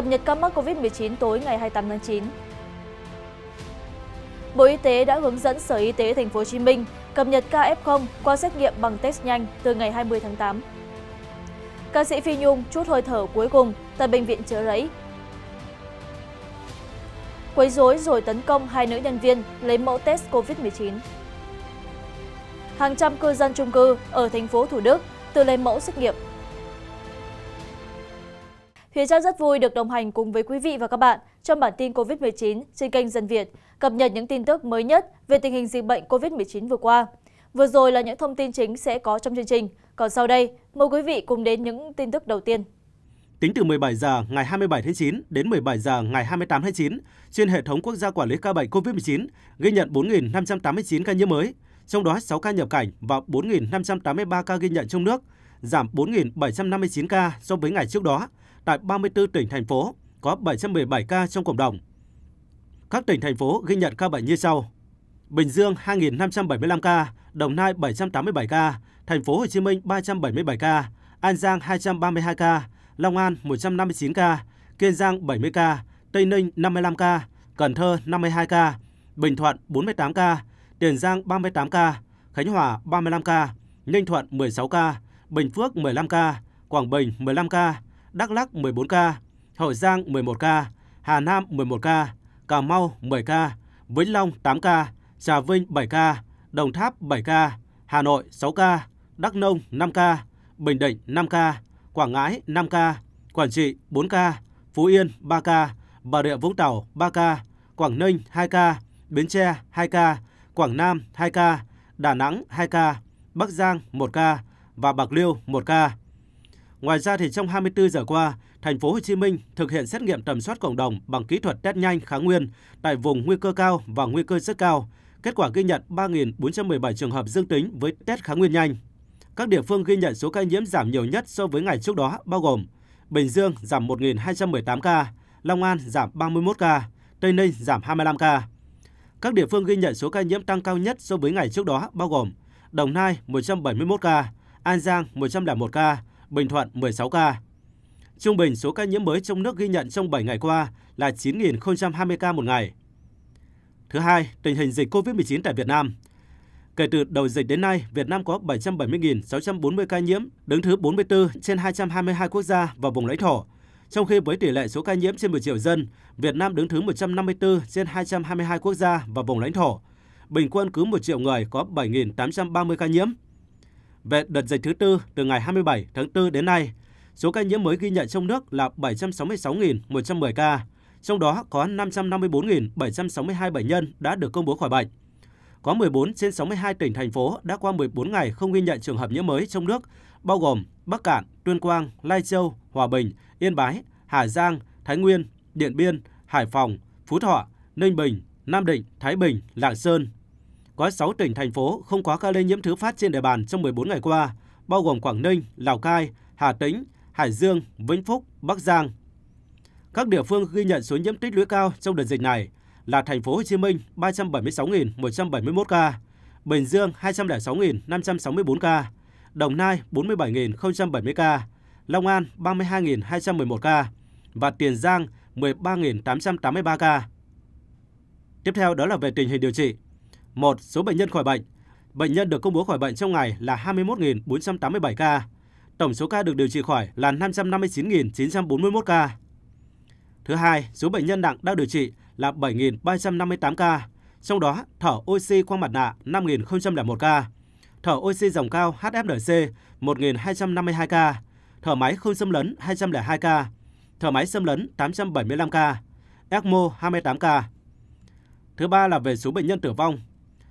Cập nhật ca mắc COVID-19 tối ngày 28 tháng 9. Bộ Y tế đã hướng dẫn Sở Y tế Thành phố Hồ Chí Minh cập nhật ca F0 qua xét nghiệm bằng test nhanh từ ngày 20 tháng 8. Ca sĩ Phi Nhung chút hơi thở cuối cùng tại bệnh viện Chợ Rẫy. Quấy rối rồi tấn công hai nữ nhân viên lấy mẫu test COVID-19. Hàng trăm cư dân chung cư ở thành phố Thủ Đức tự lấy mẫu xét nghiệm Huyền Trang rất vui được đồng hành cùng với quý vị và các bạn trong bản tin COVID-19 trên kênh Dân Việt, cập nhật những tin tức mới nhất về tình hình dịch bệnh COVID-19 vừa qua. Vừa rồi là những thông tin chính sẽ có trong chương trình, còn sau đây mời quý vị cùng đến những tin tức đầu tiên. Tính từ 17 giờ ngày 27 tháng 9 đến 17 giờ ngày 28 tháng 9, trên hệ thống quốc gia quản lý ca bệnh COVID-19 ghi nhận 4.589 ca nhiễm mới, trong đó 6 ca nhập cảnh và 4.583 ca ghi nhận trong nước, giảm 4.759 ca so với ngày trước đó, tại 34 tỉnh thành phố, có 717 ca trong cộng đồng. Các tỉnh thành phố ghi nhận ca bệnh như sau: Bình Dương 2.575 ca, Đồng Nai 787 ca, Thành phố Hồ Chí Minh 377 ca, An Giang 232 ca, Long An 159 ca, Kiên Giang 70 ca, Tây Ninh 55 ca, Cần Thơ 52 ca, Bình Thuận 48 ca, Tiền Giang 38 ca, Khánh Hòa 35 ca, Ninh Thuận 16 ca, Bình Phước 15 ca, Quảng Bình 15 ca, Đắk Lắc 14 ca, Hậu Giang 11 ca, Hà Nam 11 ca, Cà Mau 10 ca, Vĩnh Long 8 ca, Trà Vinh 7 ca, Đồng Tháp 7 ca, Hà Nội 6 ca, Đắk Nông 5 ca, Bình Định 5 ca, Quảng Ngãi 5 ca, Quảng Trị 4 ca, Phú Yên 3 ca, Bà Rịa Vũng Tàu 3 ca, Quảng Ninh 2 ca, Bến Tre 2 ca, Quảng Nam 2 ca, Đà Nẵng 2 ca, Bắc Giang 1 ca và Bạc Liêu 1 ca. Ngoài ra thì trong 24 giờ qua, thành phố Hồ Chí Minh thực hiện xét nghiệm tầm soát cộng đồng bằng kỹ thuật test nhanh kháng nguyên tại vùng nguy cơ cao và nguy cơ rất cao. Kết quả ghi nhận 3.417 trường hợp dương tính với test kháng nguyên nhanh. Các địa phương ghi nhận số ca nhiễm giảm nhiều nhất so với ngày trước đó bao gồm Bình Dương giảm 1.218 ca, Long An giảm 31 ca, Tây Ninh giảm 25 ca. Các địa phương ghi nhận số ca nhiễm tăng cao nhất so với ngày trước đó bao gồm Đồng Nai 171 ca, An Giang 101 ca, Bình Thuận 16 ca. Trung bình số ca nhiễm mới trong nước ghi nhận trong 7 ngày qua là 9.020 ca một ngày. Thứ hai, tình hình dịch COVID-19 tại Việt Nam. Kể từ đầu dịch đến nay, Việt Nam có 770.640 ca nhiễm, đứng thứ 44 trên 222 quốc gia và vùng lãnh thổ. Trong khi với tỷ lệ số ca nhiễm trên 10 triệu dân, Việt Nam đứng thứ 154 trên 222 quốc gia và vùng lãnh thổ. Bình quân cứ 1 triệu người có 7.830 ca nhiễm. Về đợt dịch thứ tư từ ngày 27 tháng 4 đến nay, số ca nhiễm mới ghi nhận trong nước là 766.110 ca, trong đó có 554.762 bệnh nhân đã được công bố khỏi bệnh. Có 14 trên 62 tỉnh thành phố đã qua 14 ngày không ghi nhận trường hợp nhiễm mới trong nước, bao gồm Bắc Cạn, Tuyên Quang, Lai Châu, Hòa Bình, Yên Bái, Hà Giang, Thái Nguyên, Điện Biên, Hải Phòng, Phú Thọ, Ninh Bình, Nam Định, Thái Bình, Lạng Sơn, có 6 tỉnh, thành phố không có ca lây nhiễm thứ phát trên địa bàn trong 14 ngày qua, bao gồm Quảng Ninh, Lào Cai, Hà Tĩnh, Hải Dương, Vĩnh Phúc, Bắc Giang. Các địa phương ghi nhận số nhiễm tích lũy cao trong đợt dịch này là thành phố Hồ Chí Minh 376.171 ca, Bình Dương 206.564 ca, Đồng Nai 47.070 ca, Long An 32.211 ca và Tiền Giang 13.883 ca. Tiếp theo đó là về tình hình điều trị một Số bệnh nhân khỏi bệnh. Bệnh nhân được công bố khỏi bệnh trong ngày là 21.487 ca. Tổng số ca được điều trị khỏi là 559.941 ca. Thứ hai, số bệnh nhân nặng đang điều trị là 7.358 ca, trong đó thở oxy qua mặt nạ 5.001 ca, thở oxy dòng cao HFNC 1.252 ca, thở máy không xâm lấn 202 ca, thở máy xâm lấn 875 ca, ECMO 28 ca. Thứ ba là về số bệnh nhân tử vong,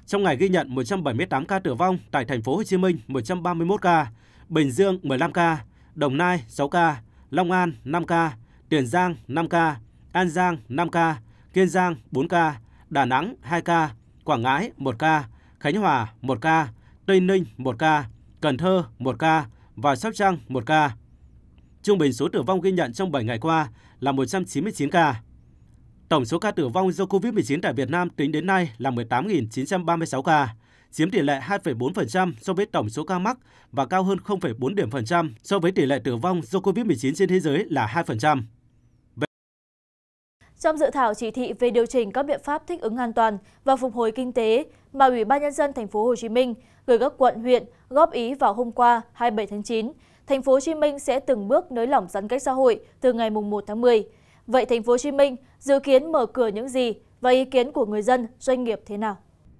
trong ngày ghi nhận 178 ca tử vong tại thành phố Hồ Chí Minh 131 ca, Bình Dương 15 ca, Đồng Nai 6 ca, Long An 5 ca, Tiền Giang 5 ca, An Giang 5 ca, Kiên Giang 4 ca, Đà Nẵng 2 ca, Quảng Ngãi 1 ca, Khánh Hòa 1 ca, Tây Ninh 1 ca, Cần Thơ 1 ca và Sóc Trăng 1 ca. Trung bình số tử vong ghi nhận trong 7 ngày qua là 199 ca. Tổng số ca tử vong do COVID-19 tại Việt Nam tính đến nay là 18.936 ca, chiếm tỷ lệ 2,4% so với tổng số ca mắc và cao hơn 0,4 điểm phần trăm so với tỷ lệ tử vong do COVID-19 trên thế giới là 2%. Trong dự thảo chỉ thị về điều chỉnh các biện pháp thích ứng an toàn và phục hồi kinh tế mà Ủy ban nhân dân thành phố Hồ Chí Minh gửi các quận huyện góp ý vào hôm qua 27 tháng 9, thành phố Hồ Chí Minh sẽ từng bước nới lỏng giãn cách xã hội từ ngày 1 tháng 10 vậy thành phố hồ chí minh dự kiến mở cửa những gì và ý kiến của người dân, doanh nghiệp thế nào?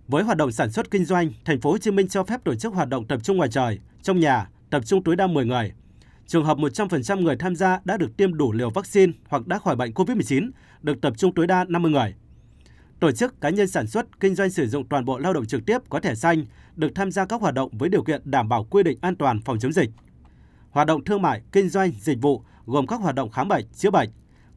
Với hoạt động sản xuất kinh doanh, thành phố Hồ Chí Minh cho phép tổ chức hoạt động tập trung ngoài trời, trong nhà, tập trung tối đa 10 người. Trường hợp 100% người tham gia đã được tiêm đủ liều vaccine hoặc đã khỏi bệnh COVID-19, được tập trung tối đa 50 người. Tổ chức cá nhân sản xuất, kinh doanh sử dụng toàn bộ lao động trực tiếp có thẻ xanh được tham gia các hoạt động với điều kiện đảm bảo quy định an toàn phòng chống dịch. Hoạt động thương mại, kinh doanh, dịch vụ gồm các hoạt động khám bệnh, chữa bệnh,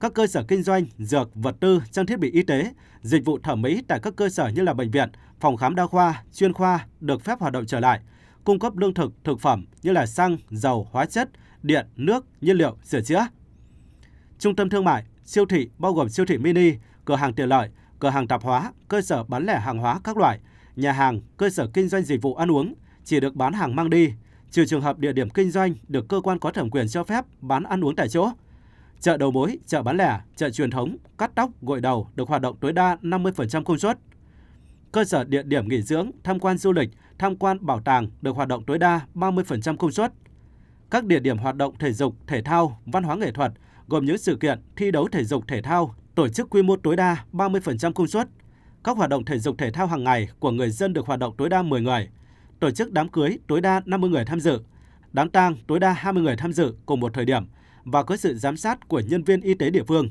các cơ sở kinh doanh, dược, vật tư, trang thiết bị y tế, dịch vụ thẩm mỹ tại các cơ sở như là bệnh viện, phòng khám đa khoa, chuyên khoa được phép hoạt động trở lại, cung cấp lương thực, thực phẩm như là xăng, dầu, hóa chất, điện, nước, nhiên liệu, sửa chữa. Trung tâm thương mại, siêu thị bao gồm siêu thị mini, cửa hàng tiện lợi, cửa hàng tạp hóa, cơ sở bán lẻ hàng hóa các loại, nhà hàng, cơ sở kinh doanh dịch vụ ăn uống chỉ được bán hàng mang đi, trừ trường hợp địa điểm kinh doanh được cơ quan có thẩm quyền cho phép bán ăn uống tại chỗ – Chợ đầu mối, chợ bán lẻ, chợ truyền thống, cắt tóc, gội đầu được hoạt động tối đa 50% công suất. Cơ sở địa điểm nghỉ dưỡng, tham quan du lịch, tham quan bảo tàng được hoạt động tối đa 30% công suất. Các địa điểm hoạt động thể dục, thể thao, văn hóa nghệ thuật gồm những sự kiện thi đấu thể dục thể thao tổ chức quy mô tối đa 30% công suất. Các hoạt động thể dục thể thao hàng ngày của người dân được hoạt động tối đa 10 người. Tổ chức đám cưới tối đa 50 người tham dự, đám tang tối đa 20 người tham dự cùng một thời điểm – và có sự giám sát của nhân viên y tế địa phương.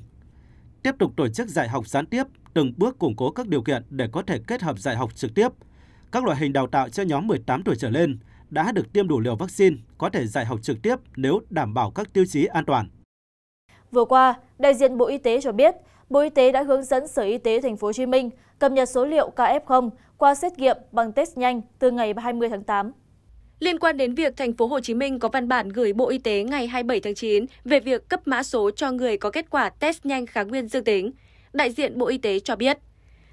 Tiếp tục tổ chức dạy học gián tiếp, từng bước củng cố các điều kiện để có thể kết hợp dạy học trực tiếp. Các loại hình đào tạo cho nhóm 18 tuổi trở lên đã được tiêm đủ liều vaccine có thể dạy học trực tiếp nếu đảm bảo các tiêu chí an toàn. Vừa qua, đại diện Bộ Y tế cho biết, Bộ Y tế đã hướng dẫn Sở Y tế Thành phố Hồ Chí Minh cập nhật số liệu ca F0 qua xét nghiệm bằng test nhanh từ ngày 20 tháng 8. Liên quan đến việc thành phố Hồ Chí Minh có văn bản gửi Bộ Y tế ngày 27 tháng 9 về việc cấp mã số cho người có kết quả test nhanh kháng nguyên dương tính, đại diện Bộ Y tế cho biết,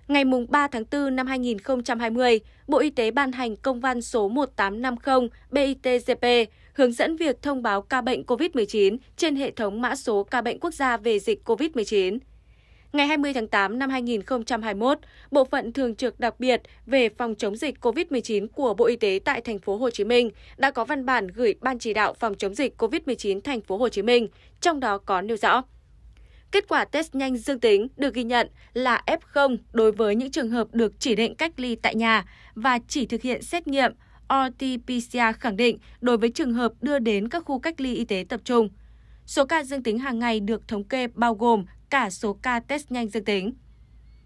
ngày 3 tháng 4 năm 2020, Bộ Y tế ban hành công văn số 1850 BITGP hướng dẫn việc thông báo ca bệnh COVID-19 trên hệ thống mã số ca bệnh quốc gia về dịch COVID-19. Ngày 20 tháng 8 năm 2021, Bộ phận Thường trực đặc biệt về phòng chống dịch COVID-19 của Bộ Y tế tại thành phố Hồ Chí Minh đã có văn bản gửi Ban chỉ đạo phòng chống dịch COVID-19 thành phố Hồ Chí Minh, trong đó có nêu rõ: Kết quả test nhanh dương tính được ghi nhận là F0 đối với những trường hợp được chỉ định cách ly tại nhà và chỉ thực hiện xét nghiệm RT-PCR khẳng định đối với trường hợp đưa đến các khu cách ly y tế tập trung. Số ca dương tính hàng ngày được thống kê bao gồm cả số ca test nhanh dương tính.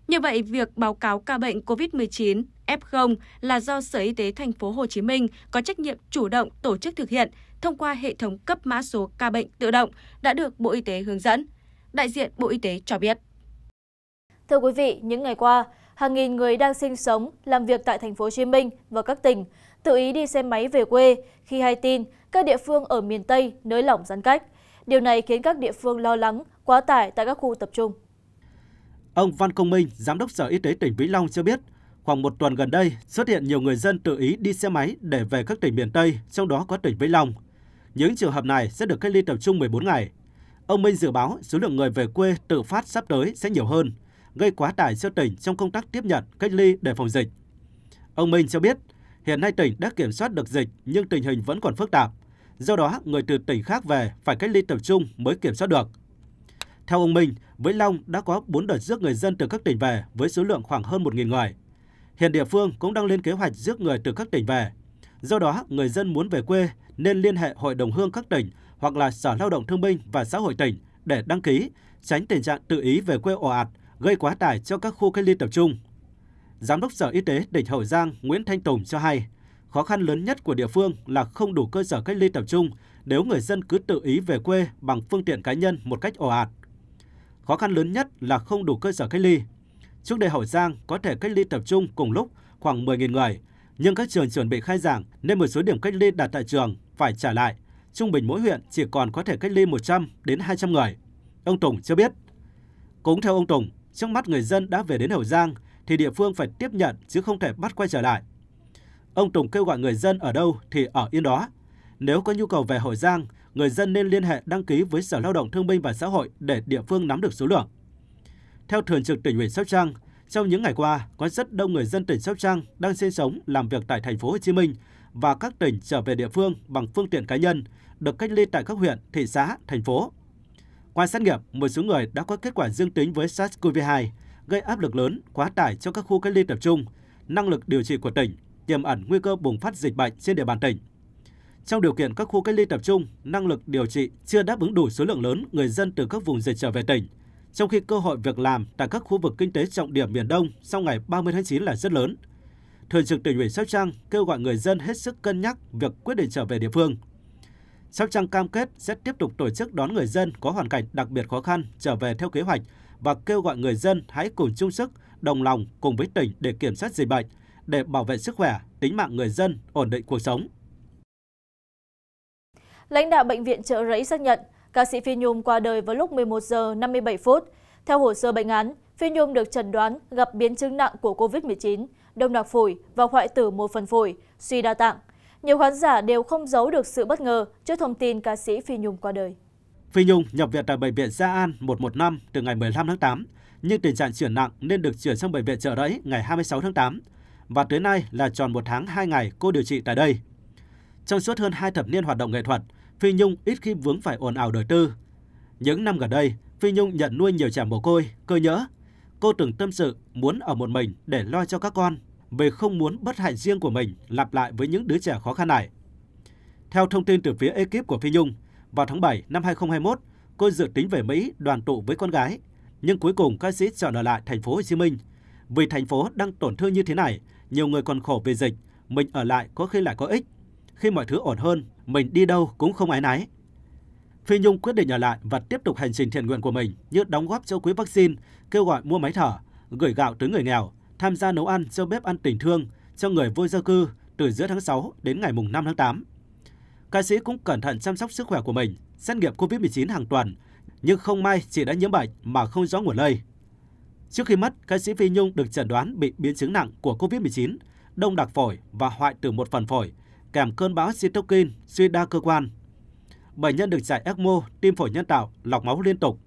Như vậy, việc báo cáo ca bệnh COVID-19 F0 là do Sở Y tế thành phố Hồ Chí Minh có trách nhiệm chủ động tổ chức thực hiện thông qua hệ thống cấp mã số ca bệnh tự động đã được Bộ Y tế hướng dẫn. Đại diện Bộ Y tế cho biết. Thưa quý vị, những ngày qua, hàng nghìn người đang sinh sống, làm việc tại thành phố Hồ Chí Minh và các tỉnh tự ý đi xe máy về quê khi hay tin các địa phương ở miền Tây nới lỏng giãn cách. Điều này khiến các địa phương lo lắng quá tải tại các khu tập trung. Ông Văn Công Minh, Giám đốc Sở Y tế tỉnh Vĩnh Long cho biết, khoảng một tuần gần đây xuất hiện nhiều người dân tự ý đi xe máy để về các tỉnh miền Tây, trong đó có tỉnh Vĩnh Long. Những trường hợp này sẽ được cách ly tập trung 14 ngày. Ông Minh dự báo số lượng người về quê tự phát sắp tới sẽ nhiều hơn, gây quá tải cho tỉnh trong công tác tiếp nhận, cách ly để phòng dịch. Ông Minh cho biết, hiện nay tỉnh đã kiểm soát được dịch nhưng tình hình vẫn còn phức tạp. Do đó, người từ tỉnh khác về phải cách ly tập trung mới kiểm soát được. Theo ông Minh, Vĩnh Long đã có 4 đợt rước người dân từ các tỉnh về với số lượng khoảng hơn 1.000 người. Hiện địa phương cũng đang lên kế hoạch rước người từ các tỉnh về. Do đó, người dân muốn về quê nên liên hệ Hội đồng hương các tỉnh hoặc là Sở Lao động Thương binh và Xã hội tỉnh để đăng ký, tránh tình trạng tự ý về quê ồ ạt, gây quá tải cho các khu cách ly tập trung. Giám đốc Sở Y tế tỉnh Hậu Giang Nguyễn Thanh Tùng cho hay, Khó khăn lớn nhất của địa phương là không đủ cơ sở cách ly tập trung nếu người dân cứ tự ý về quê bằng phương tiện cá nhân một cách ồ ạt. Khó khăn lớn nhất là không đủ cơ sở cách ly. Trước đây Hậu Giang có thể cách ly tập trung cùng lúc khoảng 10.000 người, nhưng các trường chuẩn bị khai giảng nên một số điểm cách ly đặt tại trường phải trả lại. Trung bình mỗi huyện chỉ còn có thể cách ly 100 đến 200 người. Ông Tùng cho biết. Cũng theo ông Tùng, trước mắt người dân đã về đến Hậu Giang thì địa phương phải tiếp nhận chứ không thể bắt quay trở lại. Ông Tùng kêu gọi người dân ở đâu thì ở yên đó. Nếu có nhu cầu về hội Giang, người dân nên liên hệ đăng ký với Sở Lao động Thương binh và Xã hội để địa phương nắm được số lượng. Theo Thường trực tỉnh ủy Sóc Trăng, trong những ngày qua, có rất đông người dân tỉnh Sóc Trăng đang sinh sống, làm việc tại thành phố Hồ Chí Minh và các tỉnh trở về địa phương bằng phương tiện cá nhân, được cách ly tại các huyện, thị xã, thành phố. Qua xét nghiệm, một số người đã có kết quả dương tính với SARS-CoV-2, gây áp lực lớn, quá tải cho các khu cách ly tập trung, năng lực điều trị của tỉnh tiềm ẩn nguy cơ bùng phát dịch bệnh trên địa bàn tỉnh. Trong điều kiện các khu cách ly tập trung, năng lực điều trị chưa đáp ứng đủ số lượng lớn người dân từ các vùng dịch trở về tỉnh, trong khi cơ hội việc làm tại các khu vực kinh tế trọng điểm miền Đông sau ngày 30 tháng 9 là rất lớn. Thường trực tỉnh ủy Sóc Trăng kêu gọi người dân hết sức cân nhắc việc quyết định trở về địa phương. Sóc Trăng cam kết sẽ tiếp tục tổ chức đón người dân có hoàn cảnh đặc biệt khó khăn trở về theo kế hoạch và kêu gọi người dân hãy cùng chung sức, đồng lòng cùng với tỉnh để kiểm soát dịch bệnh, để bảo vệ sức khỏe, tính mạng người dân, ổn định cuộc sống. Lãnh đạo Bệnh viện chợ Rẫy xác nhận ca sĩ Phi Nhung qua đời vào lúc 11 giờ 57 phút. Theo hồ sơ bệnh án, Phi Nhung được chẩn đoán gặp biến chứng nặng của COVID-19, đông đặc phổi và hoại tử một phần phổi, suy đa tạng. Nhiều khán giả đều không giấu được sự bất ngờ trước thông tin ca sĩ Phi Nhung qua đời. Phi Nhung nhập viện tại Bệnh viện Gia An 115 từ ngày 15 tháng 8, nhưng tình trạng chuyển nặng nên được chuyển sang Bệnh viện chợ Rẫy ngày 26 tháng 8 và tới nay là tròn một tháng hai ngày cô điều trị tại đây. Trong suốt hơn hai thập niên hoạt động nghệ thuật, Phi Nhung ít khi vướng phải ồn ào đời tư. Những năm gần đây, Phi Nhung nhận nuôi nhiều trẻ mồ côi, cơ nhớ. Cô từng tâm sự muốn ở một mình để lo cho các con, vì không muốn bất hạnh riêng của mình lặp lại với những đứa trẻ khó khăn này. Theo thông tin từ phía ekip của Phi Nhung, vào tháng 7 năm 2021, cô dự tính về Mỹ đoàn tụ với con gái, nhưng cuối cùng ca sĩ chọn ở lại thành phố Hồ Chí Minh vì thành phố đang tổn thương như thế này, nhiều người còn khổ về dịch, mình ở lại có khi lại có ích. Khi mọi thứ ổn hơn, mình đi đâu cũng không ái náy. Phi Nhung quyết định ở lại và tiếp tục hành trình thiện nguyện của mình như đóng góp cho quỹ vaccine, kêu gọi mua máy thở, gửi gạo tới người nghèo, tham gia nấu ăn cho bếp ăn tình thương cho người vô gia cư từ giữa tháng 6 đến ngày mùng 5 tháng 8. Ca sĩ cũng cẩn thận chăm sóc sức khỏe của mình, xét nghiệm COVID-19 hàng tuần, nhưng không may chỉ đã nhiễm bệnh mà không rõ nguồn lây. Trước khi mất, ca sĩ Phi Nhung được chẩn đoán bị biến chứng nặng của COVID-19, đông đặc phổi và hoại tử một phần phổi, kèm cơn bão cytokine, suy đa cơ quan. Bệnh nhân được chạy ECMO, tim phổi nhân tạo, lọc máu liên tục.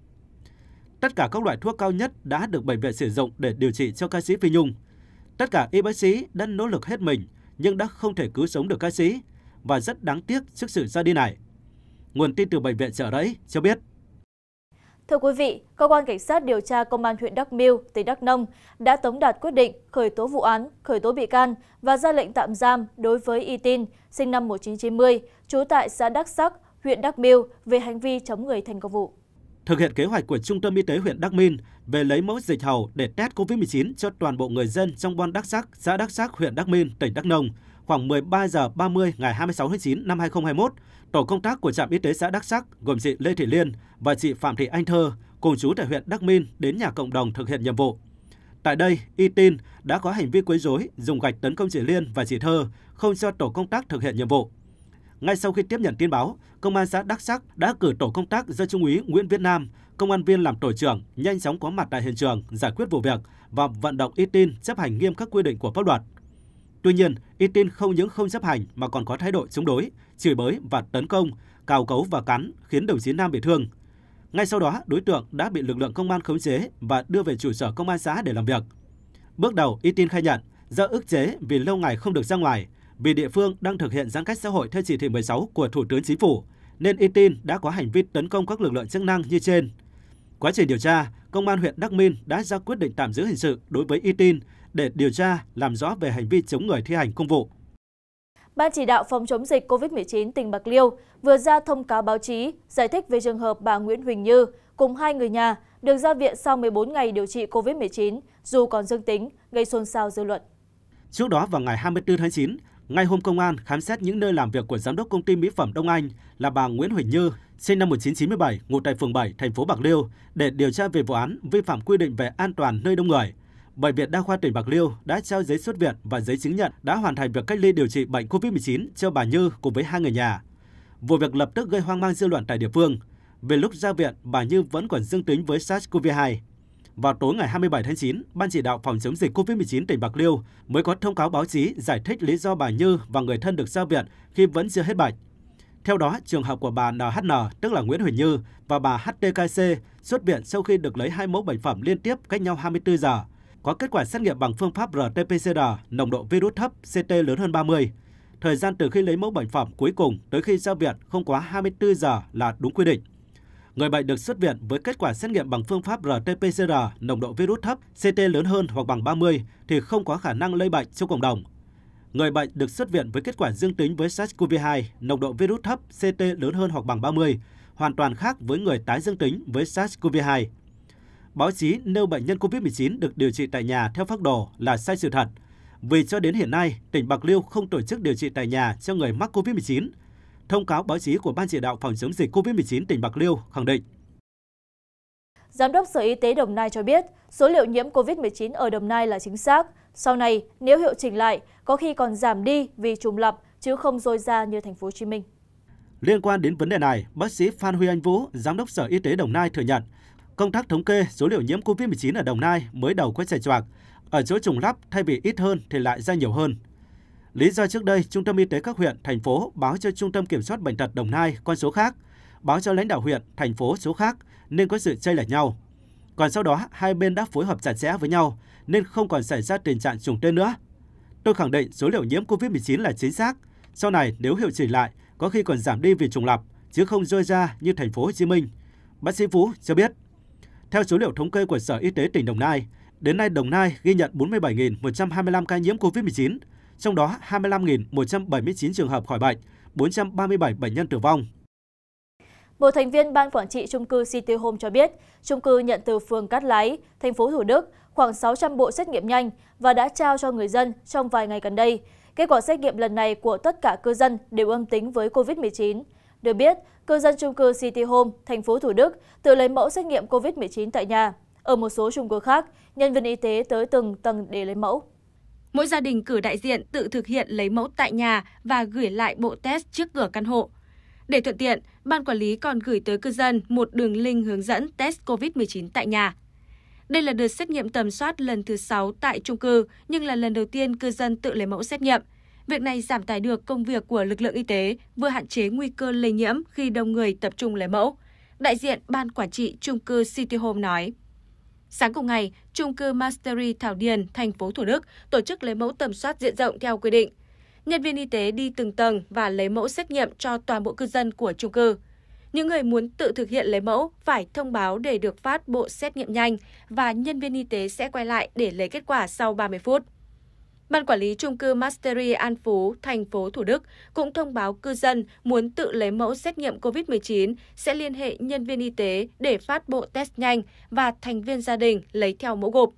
Tất cả các loại thuốc cao nhất đã được bệnh viện sử dụng để điều trị cho ca sĩ Phi Nhung. Tất cả y bác sĩ đã nỗ lực hết mình nhưng đã không thể cứu sống được ca sĩ và rất đáng tiếc trước sự ra đi này. Nguồn tin từ bệnh viện chợ rẫy cho biết Thưa quý vị, cơ quan cảnh sát điều tra công an huyện Đắk Miêu, tỉnh Đắk Nông đã tống đạt quyết định khởi tố vụ án, khởi tố bị can và ra lệnh tạm giam đối với Y Tin, sinh năm 1990, trú tại xã Đắk Sắc, huyện Đắk Miêu về hành vi chống người thành công vụ. Thực hiện kế hoạch của Trung tâm Y tế huyện Đắk Minh về lấy mẫu dịch hầu để test COVID-19 cho toàn bộ người dân trong bon Đắk Sắc, xã Đắk Sắc, huyện Đắk Minh, tỉnh Đắk Nông khoảng 13 giờ 30 ngày 26 tháng 9 năm 2021, tổ công tác của trạm y tế xã Đắk Sắc gồm chị Lê Thị Liên, và chị Phạm Thị Anh Thơ, cùng chú tại huyện Đắc Minh đến nhà cộng đồng thực hiện nhiệm vụ. Tại đây, Y Tin đã có hành vi quấy rối, dùng gạch tấn công chị Liên và chị Thơ, không cho tổ công tác thực hiện nhiệm vụ. Ngay sau khi tiếp nhận tin báo, công an xã Đắc Sắc đã cử tổ công tác do trung úy Nguyễn Việt Nam, công an viên làm tổ trưởng, nhanh chóng có mặt tại hiện trường giải quyết vụ việc và vận động Y Tin chấp hành nghiêm các quy định của pháp luật. Tuy nhiên, Y Tin không những không chấp hành mà còn có thái độ chống đối, chửi bới và tấn công, cào cấu và cắn khiến đồng chí Nam bị thương. Ngay sau đó, đối tượng đã bị lực lượng công an khống chế và đưa về trụ sở công an xã để làm việc. Bước đầu, Y Tin khai nhận do ức chế vì lâu ngày không được ra ngoài, vì địa phương đang thực hiện giãn cách xã hội theo chỉ thị 16 của Thủ tướng Chính phủ, nên Y Tin đã có hành vi tấn công các lực lượng chức năng như trên. Quá trình điều tra, Công an huyện Đắc Minh đã ra quyết định tạm giữ hình sự đối với Y Tin để điều tra làm rõ về hành vi chống người thi hành công vụ ban chỉ đạo phòng chống dịch covid 19 tỉnh bạc liêu vừa ra thông cáo báo chí giải thích về trường hợp bà nguyễn huỳnh như cùng hai người nhà được ra viện sau 14 ngày điều trị covid 19 dù còn dương tính gây xôn xao dư luận. Trước đó vào ngày 24 tháng 9, ngay hôm công an khám xét những nơi làm việc của giám đốc công ty mỹ phẩm Đông Anh là bà Nguyễn Huỳnh Như, sinh năm 1997, ngụ tại phường 7, thành phố Bạc Liêu, để điều tra về vụ án vi phạm quy định về an toàn nơi đông người, Bệnh viện Đa khoa tỉnh Bạc Liêu đã trao giấy xuất viện và giấy chứng nhận đã hoàn thành việc cách ly điều trị bệnh COVID-19 cho bà Như cùng với hai người nhà. Vụ việc lập tức gây hoang mang dư luận tại địa phương. Về lúc ra viện, bà Như vẫn còn dương tính với SARS-CoV-2. Vào tối ngày 27 tháng 9, Ban chỉ đạo phòng chống dịch COVID-19 tỉnh Bạc Liêu mới có thông cáo báo chí giải thích lý do bà Như và người thân được ra viện khi vẫn chưa hết bệnh. Theo đó, trường hợp của bà NHN, tức là Nguyễn Huỳnh Như, và bà HTKC xuất viện sau khi được lấy hai mẫu bệnh phẩm liên tiếp cách nhau 24 giờ – có kết quả xét nghiệm bằng phương pháp RT-PCR nồng độ virus thấp CT lớn hơn 30. Thời gian từ khi lấy mẫu bệnh phẩm cuối cùng tới khi ra viện không quá 24 giờ là đúng quy định. Người bệnh được xuất viện với kết quả xét nghiệm bằng phương pháp RT-PCR nồng độ virus thấp CT lớn hơn hoặc bằng 30 thì không có khả năng lây bệnh cho cộng đồng. Người bệnh được xuất viện với kết quả dương tính với SARS-CoV-2 nồng độ virus thấp CT lớn hơn hoặc bằng 30, hoàn toàn khác với người tái dương tính với SARS-CoV-2. Báo chí nêu bệnh nhân COVID-19 được điều trị tại nhà theo phác đồ là sai sự thật, vì cho đến hiện nay, tỉnh Bạc Liêu không tổ chức điều trị tại nhà cho người mắc COVID-19. Thông cáo báo chí của Ban chỉ đạo phòng chống dịch COVID-19 tỉnh Bạc Liêu khẳng định. Giám đốc Sở Y tế Đồng Nai cho biết, số liệu nhiễm COVID-19 ở Đồng Nai là chính xác. Sau này, nếu hiệu chỉnh lại, có khi còn giảm đi vì trùng lập chứ không dôi ra như thành phố Hồ Chí Minh. Liên quan đến vấn đề này, bác sĩ Phan Huy Anh Vũ, giám đốc Sở Y tế Đồng Nai thừa nhận Công tác thống kê số liệu nhiễm covid chín ở Đồng Nai mới đầu có trẻ choạc, ở chỗ trùng lắp thay vì ít hơn thì lại ra nhiều hơn. Lý do trước đây, Trung tâm Y tế các huyện, thành phố báo cho Trung tâm Kiểm soát Bệnh tật Đồng Nai con số khác, báo cho lãnh đạo huyện, thành phố số khác nên có sự chây lệch nhau. Còn sau đó, hai bên đã phối hợp chặt chẽ với nhau nên không còn xảy ra tình trạng trùng tên nữa. Tôi khẳng định số liệu nhiễm COVID-19 là chính xác. Sau này nếu hiệu chỉnh lại, có khi còn giảm đi vì trùng lập, chứ không rơi ra như thành phố Hồ Chí Minh. Bác sĩ Phú cho biết. Theo số liệu thống kê của Sở Y tế tỉnh Đồng Nai, đến nay Đồng Nai ghi nhận 47.125 ca nhiễm COVID-19, trong đó 25.179 trường hợp khỏi bệnh, 437 bệnh nhân tử vong. Một thành viên ban quản trị trung cư City Home cho biết, trung cư nhận từ phường Cát Lái, thành phố Thủ Đức khoảng 600 bộ xét nghiệm nhanh và đã trao cho người dân trong vài ngày gần đây. Kết quả xét nghiệm lần này của tất cả cư dân đều âm tính với COVID-19 được biết cư dân trung cư city home thành phố thủ đức tự lấy mẫu xét nghiệm covid 19 tại nhà ở một số trung cư khác nhân viên y tế tới từng tầng để lấy mẫu mỗi gia đình cử đại diện tự thực hiện lấy mẫu tại nhà và gửi lại bộ test trước cửa căn hộ để thuận tiện, ban quản lý còn gửi tới cư dân một đường link hướng dẫn test COVID-19 tại nhà. Đây là đợt xét nghiệm tầm soát lần thứ 6 tại trung cư, nhưng là lần đầu tiên cư dân tự lấy mẫu xét nghiệm – Việc này giảm tải được công việc của lực lượng y tế, vừa hạn chế nguy cơ lây nhiễm khi đông người tập trung lấy mẫu. Đại diện Ban Quản trị Trung cư City Home nói. Sáng cùng ngày, Trung cư Mastery Thảo Điền, thành phố Thủ Đức tổ chức lấy mẫu tầm soát diện rộng theo quy định. Nhân viên y tế đi từng tầng và lấy mẫu xét nghiệm cho toàn bộ cư dân của trung cư. Những người muốn tự thực hiện lấy mẫu phải thông báo để được phát bộ xét nghiệm nhanh và nhân viên y tế sẽ quay lại để lấy kết quả sau 30 phút. Ban quản lý trung cư Mastery An Phú, thành phố Thủ Đức cũng thông báo cư dân muốn tự lấy mẫu xét nghiệm COVID-19 sẽ liên hệ nhân viên y tế để phát bộ test nhanh và thành viên gia đình lấy theo mẫu gộp.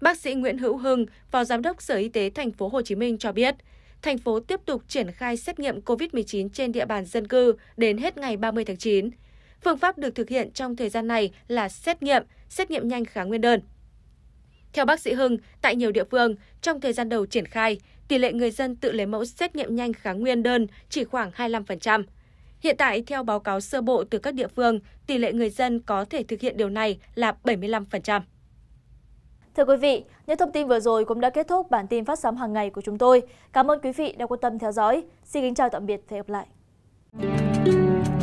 Bác sĩ Nguyễn Hữu Hưng, Phó Giám đốc Sở Y tế thành phố Hồ Chí Minh cho biết, thành phố tiếp tục triển khai xét nghiệm COVID-19 trên địa bàn dân cư đến hết ngày 30 tháng 9. Phương pháp được thực hiện trong thời gian này là xét nghiệm, xét nghiệm nhanh kháng nguyên đơn. Theo bác sĩ Hưng, tại nhiều địa phương, trong thời gian đầu triển khai, tỷ lệ người dân tự lấy mẫu xét nghiệm nhanh kháng nguyên đơn chỉ khoảng 25%. Hiện tại, theo báo cáo sơ bộ từ các địa phương, tỷ lệ người dân có thể thực hiện điều này là 75%. Thưa quý vị, những thông tin vừa rồi cũng đã kết thúc bản tin phát sóng hàng ngày của chúng tôi. Cảm ơn quý vị đã quan tâm theo dõi. Xin kính chào tạm biệt và hẹn gặp lại.